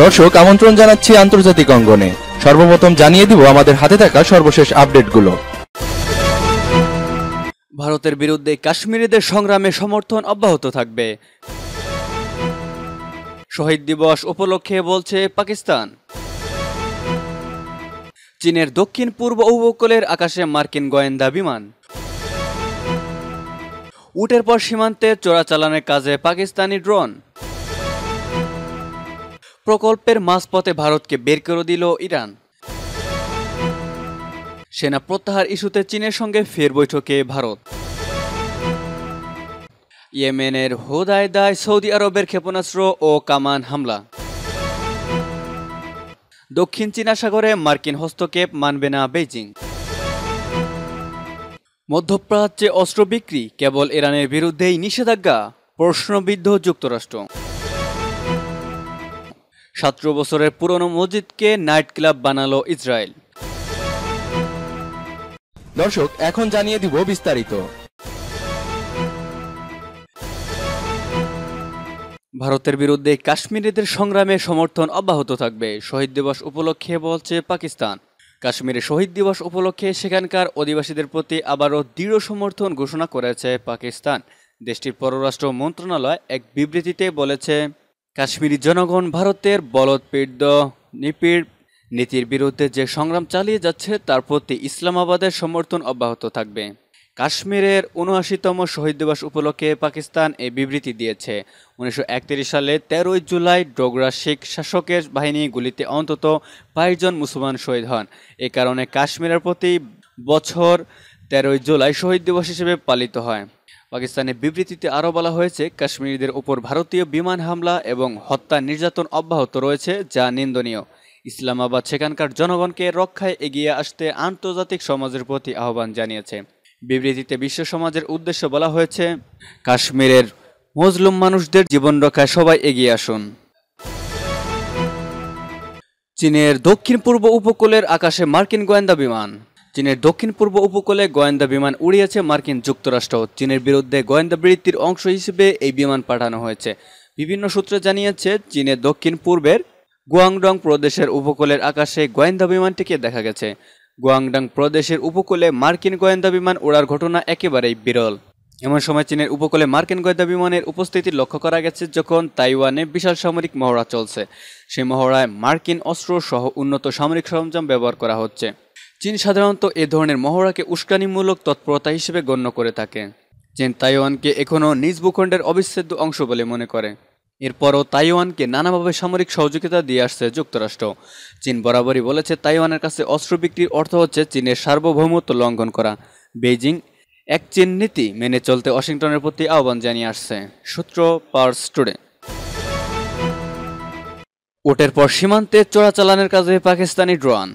দর্শক আমন্ত্রণ জানাচ্ছি আন্তর্জাতিক অঙ্গনে সর্বপ্রথম জানিয়ে দিব আমাদের হাতে থাকা সর্বশেষ আপডেটগুলো ভারতের বিরুদ্ধে কাশ্মীরিদের সংগ্রামে সমর্থন অব্যাহত থাকবে শহীদ দিবস উপলক্ষে বলছে পাকিস্তান চীনের দক্ষিণ পূর্ব উপকূলের আকাশে মার্কিন গোয়েন্দা বিমান উটের পর সীমান্তে চোরাচালানের কাজে পাকিস্তানি ড্রোন প্রকল্পের মাঝপথে ভারতকে বের করে দিল ইরান সেনা প্রত্যাহার ইস্যুতে চীনের সঙ্গে ফের বৈঠকে ভারত ইয়েমেনের হোদায় দায় সৌদি আরবের ক্ষেপণাস্ত্র ও কামান হামলা দক্ষিণ চীনা সাগরে মার্কিন হস্তক্ষেপ মানবে না বেইজিং মধ্যপ্রাচ্যে অস্ত্র বিক্রি কেবল ইরানের বিরুদ্ধেই নিষেধাজ্ঞা প্রশ্নবিদ্ধ যুক্তরাষ্ট্র সতেরো বছরের পুরনো মসজিদকে নাইট ক্লাব বানালো ইসরায়েল দর্শক এখন জানিয়ে দিব বিস্তারিত ভারতের বিরুদ্ধে কাশ্মীরিদের সংগ্রামে সমর্থন অব্যাহত থাকবে শহীদ দিবস উপলক্ষে বলছে পাকিস্তান কাশ্মীরে শহীদ দিবস উপলক্ষে সেখানকার অধিবাসীদের প্রতি আবারও দৃঢ় সমর্থন ঘোষণা করেছে পাকিস্তান দেশটির পররাষ্ট্র মন্ত্রণালয় এক বিবৃতিতে বলেছে কাশ্মীরি জনগণ ভারতের বলৎপীড় নিপীড় নীতির বিরুদ্ধে যে সংগ্রাম চালিয়ে যাচ্ছে তার প্রতি ইসলামাবাদের সমর্থন অব্যাহত থাকবে কাশ্মীরের উনআশিতম শহীদ দিবস উপলক্ষে পাকিস্তান এই বিবৃতি দিয়েছে উনিশশো সালে তেরোই জুলাই ডোগরা শিখ শাসকের বাহিনী গুলিতে অন্তত বাইশ জন মুসলমান শহীদ হন এ কারণে কাশ্মীরের প্রতি বছর তেরোই জুলাই শহীদ দিবস হিসেবে পালিত হয় পাকিস্তানের বিবৃতিতে আরও বলা হয়েছে কাশ্মীরিদের ওপর ভারতীয় বিমান হামলা এবং হত্যা নির্যাতন অব্যাহত রয়েছে যা নিন্দনীয় ইসলামাবাদ সেখানকার জনগণকে রক্ষায় এগিয়ে আসতে আন্তর্জাতিক সমাজের প্রতি আহ্বান জানিয়েছে বিবৃতিতে বিশ্ব সমাজের উদ্দেশ্য বলা হয়েছে কাশ্মীরের মজলুম মানুষদের জীবন রক্ষায় সবাই এগিয়ে আসুন চীনের দক্ষিণ পূর্ব উপকূলের আকাশে মার্কিন গোয়েন্দা বিমান চীনের দক্ষিণ পূর্ব উপকূলে গোয়েন্দা বিমান উড়িয়েছে মার্কিন যুক্তরাষ্ট্র চীনের বিরুদ্ধে গোয়েন্দা বৃত্তির অংশ হিসেবে এই বিমান পাঠানো হয়েছে বিভিন্ন সূত্রে জানিয়েছে চীনের দক্ষিণ পূর্বের গুয়াংডং প্রদেশের উপকূলের আকাশে গোয়েন্দা বিমানটিকে দেখা গেছে গুয়াংডং প্রদেশের উপকূলে মার্কিন গোয়েন্দা বিমান ওড়ার ঘটনা একেবারেই বিরল এমন সময় চীনের উপকূলে মার্কিন গোয়েন্দা বিমানের উপস্থিতি লক্ষ্য করা গেছে যখন তাইওয়ানে বিশাল সামরিক মহড়া চলছে সেই মহড়ায় মার্কিন অস্ত্র সহ উন্নত সামরিক সরঞ্জাম ব্যবহার করা হচ্ছে চীন সাধারণত এ ধরনের মহড়াকে উস্কানিমূলক তৎপরতা হিসেবে গণ্য করে থাকে চীন তাইওয়ানকে এখনও নিজ ভূখণ্ডের অবিচ্ছেদ্য অংশ বলে মনে করে এরপরও তাইওয়ানকে নানাভাবে সামরিক সহযোগিতা দিয়ে আসছে যুক্তরাষ্ট্র চীন বরাবরই বলেছে তাইওয়ানের কাছে অস্ত্র বিক্রির অর্থ হচ্ছে চীনের সার্বভৌমত্ব লঙ্ঘন করা বেইজিং এক চীন নীতি মেনে চলতে ওয়াশিংটনের প্রতি আহ্বান জানিয়ে আসছে সূত্র পার্স টুডে ওটের পর সীমান্তে চোরাচালানের কাজে পাকিস্তানি ড্রোন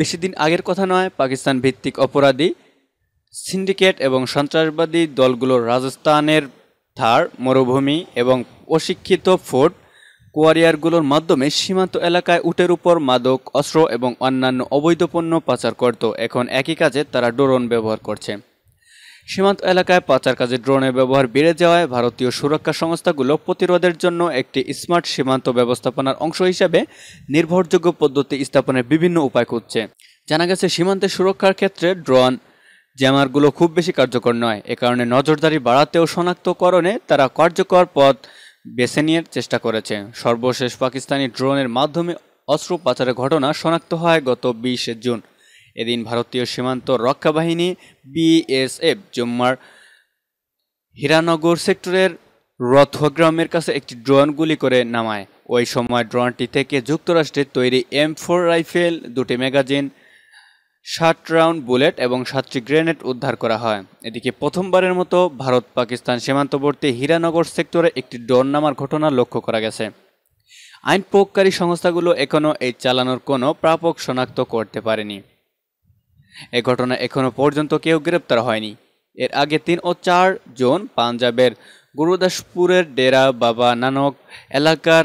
বেশি দিন আগের কথা নয় পাকিস্তান ভিত্তিক অপরাধী সিন্ডিকেট এবং সন্ত্রাসবাদী দলগুলো রাজস্থানের থার মরুভূমি এবং অশিক্ষিত ফোর্ট কোয়ারিয়ারগুলোর মাধ্যমে সীমান্ত এলাকায় উটের উপর মাদক অস্ত্র এবং অন্যান্য অবৈধ পণ্য পাচার করত এখন একই কাজে তারা ড্রোন ব্যবহার করছে সীমান্ত এলাকায় পাচার কাজে ড্রোনের ব্যবহার বেড়ে যাওয়ায় ভারতীয় সুরক্ষা সংস্থাগুলো প্রতিরোধের জন্য একটি স্মার্ট সীমান্ত ব্যবস্থাপনার অংশ হিসাবে নির্ভরযোগ্য পদ্ধতি স্থাপনের বিভিন্ন উপায় খুঁজছে জানা গেছে সীমান্তের সুরক্ষার ক্ষেত্রে ড্রোন জ্যামারগুলো খুব বেশি কার্যকর নয় এ কারণে নজরদারি বাড়াতেও শনাক্তকরণে তারা কার্যকর পথ বেছে নেওয়ার চেষ্টা করেছে সর্বশেষ পাকিস্তানি ড্রোনের মাধ্যমে অস্ত্র পাচারের ঘটনা শনাক্ত হয় গত বিশে জুন এদিন ভারতীয় সীমান্ত রক্ষা বাহিনী বিএসএফ জম্মার হীরানগর সেক্টরের রথগ্রামের কাছে একটি ড্রোন গুলি করে নামায় ওই সময় ড্রোনটি থেকে যুক্তরাষ্ট্রের তৈরি এম ফোর রাইফেল দুটি ম্যাগাজিন ষাট রাউন্ড বুলেট এবং সাতটি গ্রেনেড উদ্ধার করা হয় এদিকে প্রথমবারের মতো ভারত পাকিস্তান সীমান্তবর্তী হীরানগর সেক্টরে একটি ড্রোন নামার ঘটনা লক্ষ্য করা গেছে আইন প্রয়োগকারী সংস্থাগুলো এখনও এই চালানোর কোনো প্রাপক শনাক্ত করতে পারেনি এ ঘটনা এখনও পর্যন্ত কেউ গ্রেপ্তার হয়নি এর আগে তিন ও চার জন পাঞ্জাবের গুরুদাসপুরের ডেরা বাবা নানক এলাকার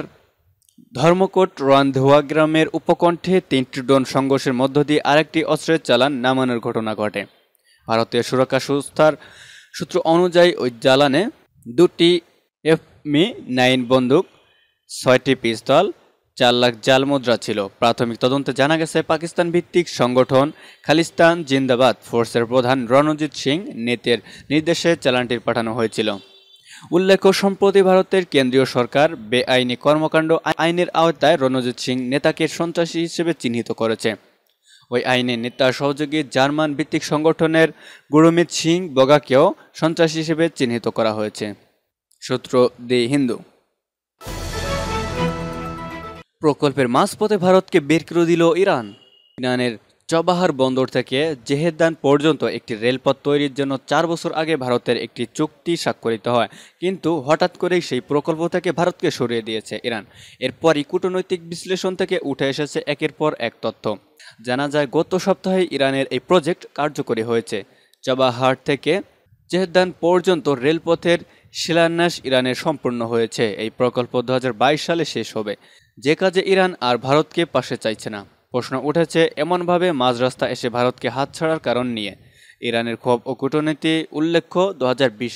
ধর্মকোট রানধোয়া গ্রামের উপকণ্ঠে তিনটি ড্রোন সংঘর্ষের মধ্য দিয়ে আরেকটি অস্ত্রের চালান নামানোর ঘটনা ঘটে ভারতীয় সুরক্ষা সংস্থার সূত্র অনুযায়ী ওই জ্বালানে দুটি এফমি নাইন বন্দুক ছয়টি পিস্তল চার লাখ জাল মুদ্রা ছিল প্রাথমিক তদন্তে জানা গেছে পাকিস্তান ভিত্তিক সংগঠন খালিস্তান জিন্দাবাদ ফোর্সের প্রধান রণজিৎ সিং নেতের নির্দেশে চালানটির পাঠানো হয়েছিল উল্লেখ্য সম্প্রতি ভারতের কেন্দ্রীয় সরকার বেআইনি কর্মকাণ্ড আইনের আওতায় রণজিৎ সিং নেতাকে সন্ত্রাসী হিসেবে চিহ্নিত করেছে ওই আইনে নেতা সহযোগী জার্মান ভিত্তিক সংগঠনের গুরুমিত সিং বগাকেও সন্ত্রাসী হিসেবে চিহ্নিত করা হয়েছে সূত্র দি হিন্দু প্রকল্পের মাঝপথে ভারতকে বের করে দিল ইরান ইরানের চবাহার বন্দর থেকে জেহেদান পর্যন্ত একটি রেলপথ তৈরির জন্য চার বছর আগে ভারতের একটি চুক্তি স্বাক্ষরিত হয় কিন্তু হঠাৎ করেই সেই প্রকল্প থেকে ভারতকে সরিয়ে দিয়েছে ইরান এরপরই কূটনৈতিক বিশ্লেষণ থেকে উঠে এসেছে একের পর এক তথ্য জানা যায় গত সপ্তাহে ইরানের এই প্রজেক্ট কার্যকরী হয়েছে চবাহার থেকে জেহেদান পর্যন্ত রেলপথের শিলান্যাস ইরানের সম্পূর্ণ হয়েছে এই প্রকল্প দু সালে শেষ হবে যে কাজে ইরান আর ভারতকে পাশে চাইছে না প্রশ্ন উঠেছে এমনভাবে মাঝ রাস্তা এসে ভারতকে হাত ছাড়ার কারণ নিয়ে ইরানের ক্ষোভ ও কূটনীতি উল্লেখ্য দু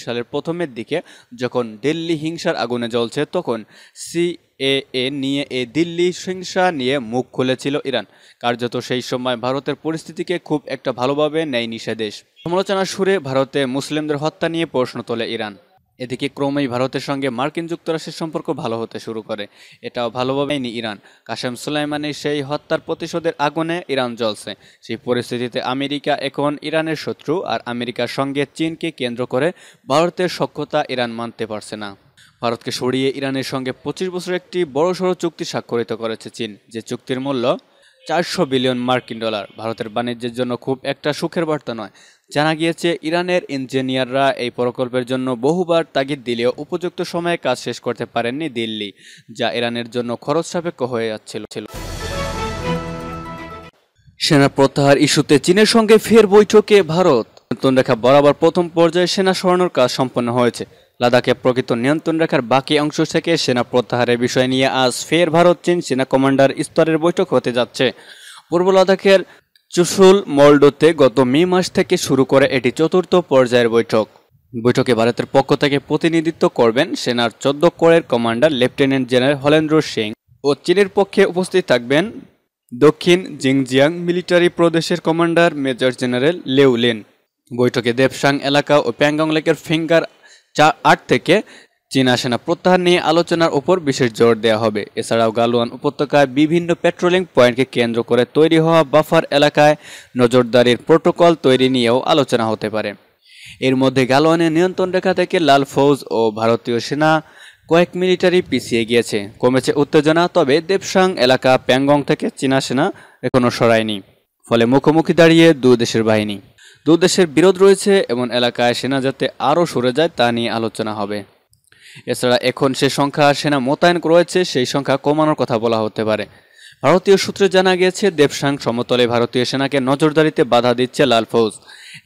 সালের প্রথমের দিকে যখন দিল্লি হিংসার আগুনে জ্বলছে তখন সিএএ নিয়ে এ দিল্লি হিংসা নিয়ে মুখ খুলেছিল ইরান কার্যত সেই সময় ভারতের পরিস্থিতিকে খুব একটা ভালোভাবে নেয়নি সে দেশ সমালোচনা সুরে ভারতে মুসলিমদের হত্যা নিয়ে প্রশ্ন তোলে ইরান এদিকে ক্রমেই ভারতের সঙ্গে মার্কিন যুক্তরাষ্ট্রের সম্পর্ক ভালো হতে শুরু করে এটাও ভালোভাবে নেয়নি ইরান কাশেম সুলাইমানের সেই হত্যার প্রতিশোধের আগুনে ইরান জ্বলছে সেই পরিস্থিতিতে আমেরিকা এখন ইরানের শত্রু আর আমেরিকার সঙ্গে চীনকে কেন্দ্র করে ভারতের সক্ষতা ইরান মানতে পারছে না ভারতকে সরিয়ে ইরানের সঙ্গে পঁচিশ বছর একটি বড়সড় চুক্তি স্বাক্ষরিত করেছে চীন যে চুক্তির মূল্য চারশো বিলিয়ন মার্কিন ডলার ভারতের বাণিজ্যের জন্য খুব একটা সুখের বার্তা নয় জানা গিয়েছে ইরানের ইঞ্জিনিয়াররা এই প্রকল্পের জন্য বহুবার তাগিদ দিলেও উপযুক্ত সময়ে কাজ শেষ করতে পারেননি দিল্লি যা ইরানের জন্য খরচ সাপেক্ষ হয়ে যাচ্ছিল সেনা প্রত্যাহার ইস্যুতে চীনের সঙ্গে ফের বৈঠকে ভারত নতুন রেখা বরাবর প্রথম পর্যায়ে সেনা সরানোর কাজ সম্পন্ন হয়েছে লাদাখে প্রকৃত নিয়ন্ত্রণ রেখার বাকি অংশ থেকে সেনা প্রত্যাহারের বিষয় নিয়ে আজ ফের ভারত চীন সেনা কমান্ডার স্তরের বৈঠক হতে যাচ্ছে পূর্ব লাদাখের চুসুল মল্ডোতে গত মে মাস থেকে শুরু করে এটি চতুর্থ পর্যায়ের বৈঠক বৈঠকে ভারতের পক্ষ থেকে প্রতিনিধিত্ব করবেন সেনার চোদ্দ কোরের কমান্ডার লেফটেন্যান্ট জেনারেল হলেন্দ্র সিং ও চীনের পক্ষে উপস্থিত থাকবেন দক্ষিণ জিংজিয়াং মিলিটারি প্রদেশের কমান্ডার মেজর জেনারেল লেউলেন বৈঠকে দেবসাং এলাকা ও প্যাংগং লেকের ফিঙ্গার চার আট থেকে চীনা সেনা প্রত্যাহার নিয়ে আলোচনার উপর বিশেষ জোর দেওয়া হবে এছাড়াও গালোয়ান উপত্যকায় বিভিন্ন পেট্রোলিং পয়েন্টকে কেন্দ্র করে তৈরি হওয়া বাফার এলাকায় নজরদারির প্রোটোকল তৈরি নিয়েও আলোচনা হতে পারে এর মধ্যে গালোয়ানের নিয়ন্ত্রণ রেখা থেকে লাল ফৌজ ও ভারতীয় সেনা কয়েক মিলিটারি পিছিয়ে গিয়েছে কমেছে উত্তেজনা তবে দেবসাং এলাকা প্যাংগং থেকে চীনা সেনা এখনও সরায়নি ফলে মুখোমুখি দাঁড়িয়ে দু দেশের বাহিনী দুদেশের বিরোধ রয়েছে এমন এলাকায় সেনা যাতে আরও সরে যায় তা নিয়ে আলোচনা হবে এছাড়া এখন সে সংখ্যা সেনা মোতায়েন রয়েছে সেই সংখ্যা কমানোর কথা বলা হতে পারে ভারতীয় সূত্রে জানা গিয়েছে দেবসাং সমতলে ভারতীয় সেনাকে নজরদারিতে বাধা দিচ্ছে লাল ফৌজ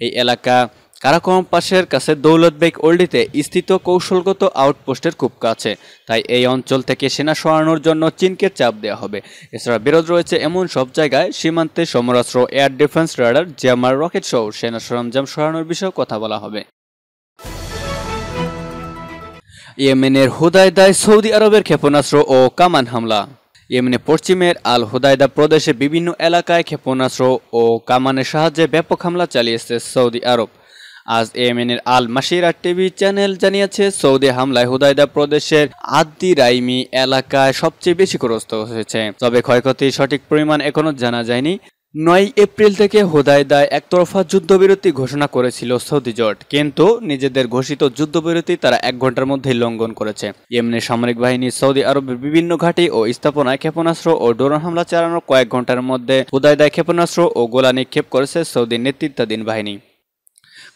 এই এলাকা কারাকম্পাসের কাছে দৌলতবেগ ওল্ডিতে স্থিত কৌশলগত আউটপোস্টের খুব কাছে তাই এই অঞ্চল থেকে সেনা সরানোর জন্য চীনকে চাপ দেওয়া হবে এছাড়া বিরোধ রয়েছে এমন সব জায়গায় সীমান্তে সমরাস্ত্র air defence radar jammer rocket সহ সেনা সরঞ্জাম সরানোর বিষয়ে কথা বলা হবে ইয়েমেনের হুদায়দায় সৌদি আরবের ক্ষেপণাস্ত্র ও কামান হামলা ইয়েমেনে পশ্চিমের আল হুদায়দা প্রদেশে বিভিন্ন এলাকায় ক্ষেপণাস্ত্র ও কামানের সাহায্যে ব্যাপক হামলা চালিয়েছে সৌদি আরব আজ এমএনের আল মাসিরা টিভি চ্যানেল জানিয়েছে সৌদি হামলায় হুদায়দা প্রদেশের আদি রাইমি এলাকায় সবচেয়ে বেশি গ্রস্ত হয়েছে তবে ক্ষয়ক্ষতির সঠিক পরিমাণ এখনো জানা যায়নি নয় এপ্রিল থেকে হুদায়দায় একতরফা যুদ্ধবিরতি ঘোষণা করেছিল সৌদি জোট কিন্তু নিজেদের ঘোষিত যুদ্ধবিরতি তারা এক ঘন্টার মধ্যে লঙ্ঘন করেছে এমনি সামরিক বাহিনী সৌদি আরবের বিভিন্ন ঘাঁটি ও স্থাপনায় ক্ষেপণাস্ত্র ও ড্রোন হামলা চালানোর কয়েক ঘন্টার মধ্যে হুদায়দায় ক্ষেপণাস্ত্র ও গোলা নিক্ষেপ করেছে সৌদি নেতৃত্বাধীন বাহিনী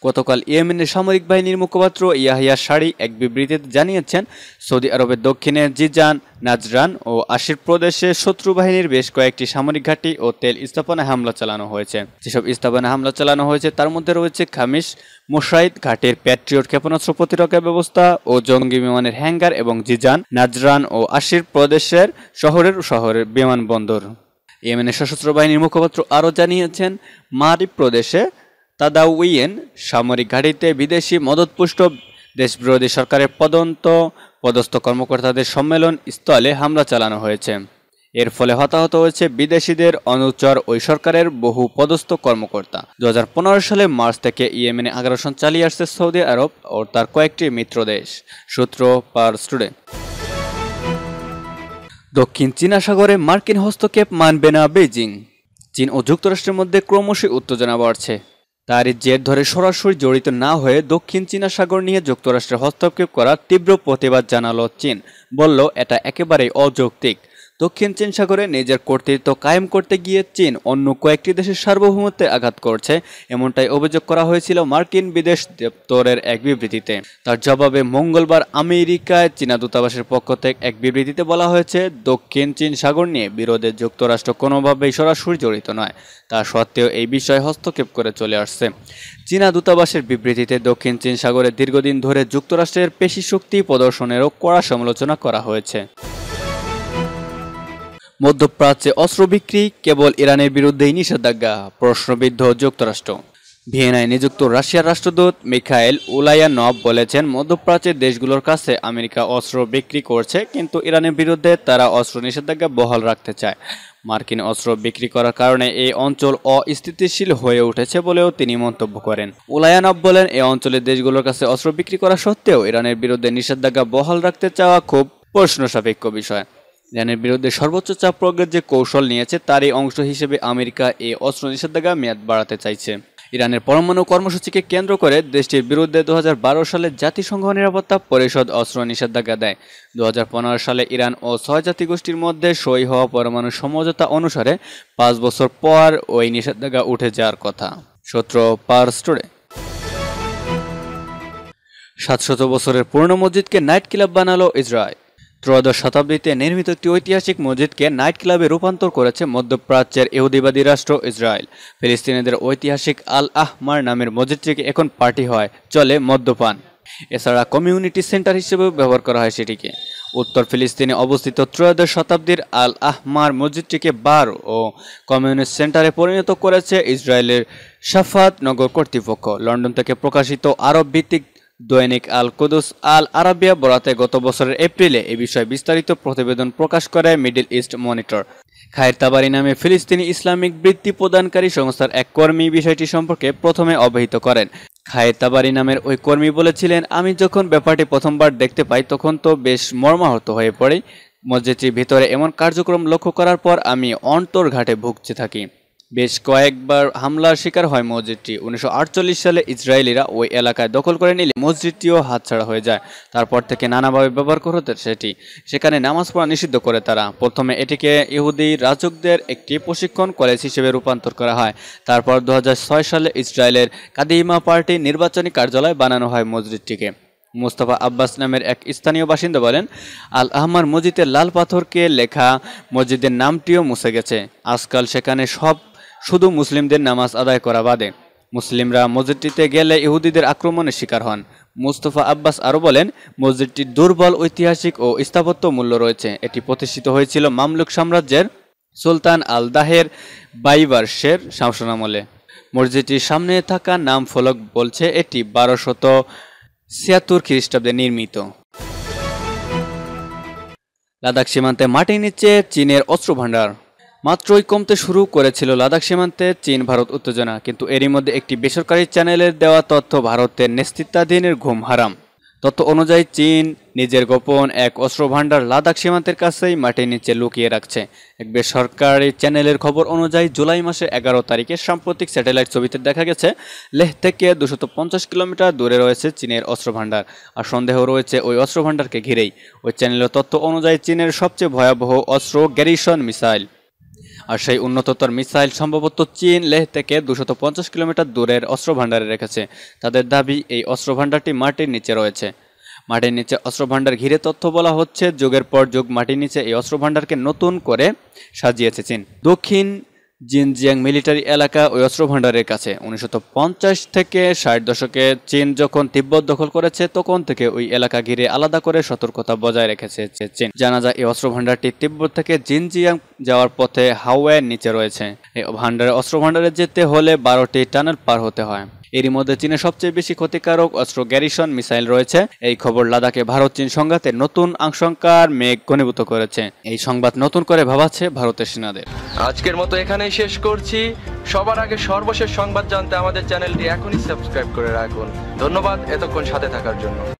গতকাল ইয়েমেনের সামরিক বাহিনীর মুখপাত্র ইয়াহিয়া শাড়ি এক বিবৃতিতে জানিয়েছেন সৌদি আরবের দক্ষিণে জিজান নাজরান ও আশির প্রদেশে শত্রু বাহিনীর বেশ কয়েকটি সামরিক ঘাঁটি ও তেল স্থাপনায় হামলা চালানো হয়েছে যেসব স্থাপনায় হামলা চালানো হয়েছে তার মধ্যে রয়েছে খামিস মুশাইদ ঘাটের প্যাট্রিয়ট ক্ষেপণাস্ত্র প্রতিরক্ষা ব্যবস্থা ও জঙ্গি বিমানের হ্যাঙ্গার এবং জিজান নাজরান ও আশির প্রদেশের শহরের শহরের বিমানবন্দর ইয়েমেনের সশস্ত্র বাহিনীর মুখপাত্র আরও জানিয়েছেন মারিব প্রদেশে তাদাউইয়েন সামরিক ঘাঁটিতে বিদেশি মদতপুষ্ট দেশবিরোধী সরকারের পদন্ত পদস্থ কর্মকর্তাদের সম্মেলন স্থলে হামলা চালানো হয়েছে এর ফলে হতাহত হয়েছে বিদেশিদের অনুচর ওই সরকারের বহু পদস্থ কর্মকর্তা দু সালে মার্চ থেকে ইয়েমেনে আগ্রাসন চালিয়ে আসছে সৌদি আরব ও তার কয়েকটি মিত্র দেশ সূত্র পার স্টুডেন্ট দক্ষিণ চীনা সাগরে মার্কিন হস্তক্ষেপ মানবে না বেজিং চীন ও যুক্তরাষ্ট্রের মধ্যে ক্রমশই উত্তেজনা বাড়ছে তার জের ধরে সরাসরি জড়িত না হয়ে দক্ষিণ চীনা সাগর নিয়ে যুক্তরাষ্ট্রের হস্তক্ষেপ করার তীব্র প্রতিবাদ জানালো চীন বলল এটা একেবারেই অযৌক্তিক দক্ষিণ চীন সাগরে নিজের কর্তৃত্ব কায়েম করতে গিয়ে চীন অন্য কয়েকটি দেশের সার্বভৌমত্বে আঘাত করছে এমনটাই অভিযোগ করা হয়েছিল মার্কিন বিদেশ দপ্তরের এক বিবৃতিতে তার জবাবে মঙ্গলবার আমেরিকায় চীনা দূতাবাসের পক্ষ থেকে এক বিবৃতিতে বলা হয়েছে দক্ষিণ চীন সাগর নিয়ে বিরোধে যুক্তরাষ্ট্র কোনোভাবেই সরাসরি জড়িত নয় তা সত্ত্বেও এই বিষয়ে হস্তক্ষেপ করে চলে আসছে চীনা দূতাবাসের বিবৃতিতে দক্ষিণ চীন সাগরে দীর্ঘদিন ধরে যুক্তরাষ্ট্রের পেশি শক্তি প্রদর্শনেরও কড়া সমালোচনা করা হয়েছে মধ্যপ্রাচ্যে অস্ত্র বিক্রি কেবল ইরানের বিরুদ্ধেই নিষেধাজ্ঞা প্রশ্নবিদ্ধ যুক্তরাষ্ট্র ভিয়েনায় নিযুক্ত রাশিয়ার রাষ্ট্রদূত মিখাইল উলায়ানব বলেছেন মধ্যপ্রাচ্যের দেশগুলোর কাছে আমেরিকা অস্ত্র বিক্রি করছে কিন্তু ইরানের বিরুদ্ধে তারা অস্ত্র নিষেধাজ্ঞা বহাল রাখতে চায় মার্কিন অস্ত্র বিক্রি করার কারণে এই অঞ্চল অস্থিতিশীল হয়ে উঠেছে বলেও তিনি মন্তব্য করেন উলায়ানব বলেন এই অঞ্চলের দেশগুলোর কাছে অস্ত্র বিক্রি করা সত্ত্বেও ইরানের বিরুদ্ধে নিষেধাজ্ঞা বহাল রাখতে চাওয়া খুব প্রশ্ন সাপেক্ষ বিষয় ইরানের বিরুদ্ধে সর্বোচ্চ চাপ প্রয়োগের যে কৌশল নিয়েছে তারই অংশ হিসেবে আমেরিকা এ অস্ত্র নিষেধাজ্ঞা মেয়াদ বাড়াতে চাইছে ইরানের পরমাণু কর্মসূচিকে কেন্দ্র করে দেশটির বিরুদ্ধে দু সালে জাতিসংঘ নিরাপত্তা পরিষদ অস্ত্র নিষেধাজ্ঞা দেয় দু সালে ইরান ও ছয় গোষ্ঠীর মধ্যে সই হওয়া পরমাণু সমঝোতা অনুসারে পাঁচ বছর পর ওই নিষেধাজ্ঞা উঠে যাওয়ার কথা সূত্র পার স্টোরে সাতশত বছরের পুরনো মসজিদকে নাইট ক্লাব বানালো ইসরায়েল ত্রয়োদশ শতাব্দীতে নির্মিত একটি ঐতিহাসিক মসজিদকে নাইট ক্লাবে রূপান্তর করেছে মধ্যপ্রাচ্যের ইহুদিবাদী রাষ্ট্র ইসরায়েল ফিলিস্তিনিদের ঐতিহাসিক আল আহমার নামের মসজিদটিকে এখন পার্টি হয় চলে মদ্যপান এছাড়া কমিউনিটি সেন্টার হিসেবেও ব্যবহার করা হয় সেটিকে উত্তর ফিলিস্তিনে অবস্থিত ত্রয়োদশ শতাব্দীর আল আহমার মসজিদটিকে বার ও কমিউনিস্ট সেন্টারে পরিণত করেছে ইসরায়েলের সাফাত নগর কর্তৃপক্ষ লন্ডন থেকে প্রকাশিত আরব ভিত্তিক দৈনিক আল কুদুস আল আরাবিয়া বরাতে গত বছরের এপ্রিলে এ বিষয়ে বিস্তারিত প্রতিবেদন প্রকাশ করে মিডিল ইস্ট মনিটর খায়ের তাবারি নামে ফিলিস্তিনি ইসলামিক বৃত্তি প্রদানকারী সংস্থার এক কর্মী বিষয়টি সম্পর্কে প্রথমে অবহিত করেন খায়ের তাবারি নামের ওই কর্মী বলেছিলেন আমি যখন ব্যাপারটি প্রথমবার দেখতে পাই তখন তো বেশ মর্মাহত হয়ে পড়ে মসজিদটির ভিতরে এমন কার্যক্রম লক্ষ্য করার পর আমি অন্তর ঘাটে ভুগছে থাকি বেশ কয়েকবার হামলার শিকার হয় মসজিদটি উনিশশো সালে ইসরায়েলিরা ওই এলাকায় দখল করে নিলে মসজিদটিও হাতছাড়া হয়ে যায় তারপর থেকে নানাভাবে ব্যবহার করতে সেটি সেখানে নামাজ পড়া নিষিদ্ধ করে তারা প্রথমে এটিকে ইহুদি রাজকদের একটি প্রশিক্ষণ কলেজ হিসেবে রূপান্তর করা হয় তারপর দু সালে ইসরায়েলের কাদিমা পার্টি নির্বাচনী কার্যালয় বানানো হয় মসজিদটিকে মুস্তফা আব্বাস নামের এক স্থানীয় বাসিন্দা বলেন আল আহমার মসজিদের লাল পাথরকে লেখা মসজিদের নামটিও মুছে গেছে আজকাল সেখানে সব শুধু মুসলিমদের নামাজ আদায় করা বাদে মুসলিমরা মসজিদটিতে গেলে ইহুদিদের আক্রমণের শিকার হন মুস্তফা আব্বাস আরও বলেন মসজিদটির দুর্বল ঐতিহাসিক ও স্থাপত্য মূল্য রয়েছে এটি প্রতিষ্ঠিত হয়েছিল মামলুক সাম্রাজ্যের সুলতান আল দাহের বাইবার শের শামসনামলে মসজিদটির সামনে থাকা নাম ফলক বলছে এটি বারোশত ছিয়াত্তর খ্রিস্টাব্দে নির্মিত লাদাখ সীমান্তে মাটির নিচে চীনের অস্ত্র ভাণ্ডার মাত্রই কমতে শুরু করেছিল লাদাখ সীমান্তে চীন ভারত উত্তেজনা কিন্তু এরই মধ্যে একটি বেসরকারি চ্যানেলের দেওয়া তথ্য ভারতের নেতৃত্বাধীনের ঘুম হারাম তথ্য অনুযায়ী চীন নিজের গোপন এক অস্ত্র ভাণ্ডার লাদাখ সীমান্তের কাছেই মাটির নিচে লুকিয়ে রাখছে এক বেসরকারি চ্যানেলের খবর অনুযায়ী জুলাই মাসের এগারো তারিখে সাম্প্রতিক স্যাটেলাইট ছবিতে দেখা গেছে লেহ থেকে দুশত পঞ্চাশ কিলোমিটার দূরে রয়েছে চীনের অস্ত্র ভাণ্ডার আর সন্দেহ রয়েছে ওই অস্ত্র ভাণ্ডারকে ঘিরেই ওই চ্যানেলের তথ্য অনুযায়ী চীনের সবচেয়ে ভয়াবহ অস্ত্র গ্যারিসন মিসাইল আর সেই উন্নততর মিসাইল সম্ভবত চীন লেহ থেকে দুশত কিলোমিটার দূরের অস্ত্রভাণ্ডারে রেখেছে তাদের দাবি এই অস্ত্রভাণ্ডারটি মাটির নিচে রয়েছে মাটির নিচে অস্ত্রভাণ্ডার ঘিরে তথ্য বলা হচ্ছে যুগের পর যুগ মাটির নিচে এই অস্ত্রভাণ্ডারকে নতুন করে সাজিয়েছে চীন দক্ষিণ জিনজিয়াং মিলিটারি এলাকা ওই অস্ত্র ভাণ্ডারের কাছে উনিশশো থেকে ষাট দশকে চীন যখন তিব্বত দখল করেছে তখন থেকে ওই এলাকা ঘিরে আলাদা করে সতর্কতা বজায় রেখেছে চীন জানা যায় এই অস্ত্র ভাণ্ডারটি তিব্বত থেকে জিনজিয়াং যাওয়ার পথে হাওয়াইয়ের নিচে রয়েছে এই ভাণ্ডারে অস্ত্র ভাণ্ডারে যেতে হলে বারোটি টানেল পার হতে হয় এর মধ্যে চীনের সবচেয়ে বেশি ক্ষতিকারক অস্ত্র গ্যারিসন মিসাইল রয়েছে এই খবর লাদাখে ভারত চীন সংঘাতের নতুন আশঙ্কার মেঘ ঘনীভূত করেছে এই সংবাদ নতুন করে ভাবাচ্ছে ভারতের সেনাদের আজকের মতো এখানেই শেষ করছি সবার আগে সর্বশেষ সংবাদ জানতে আমাদের চ্যানেলটি এখনই সাবস্ক্রাইব করে রাখুন ধন্যবাদ এতক্ষণ সাথে থাকার জন্য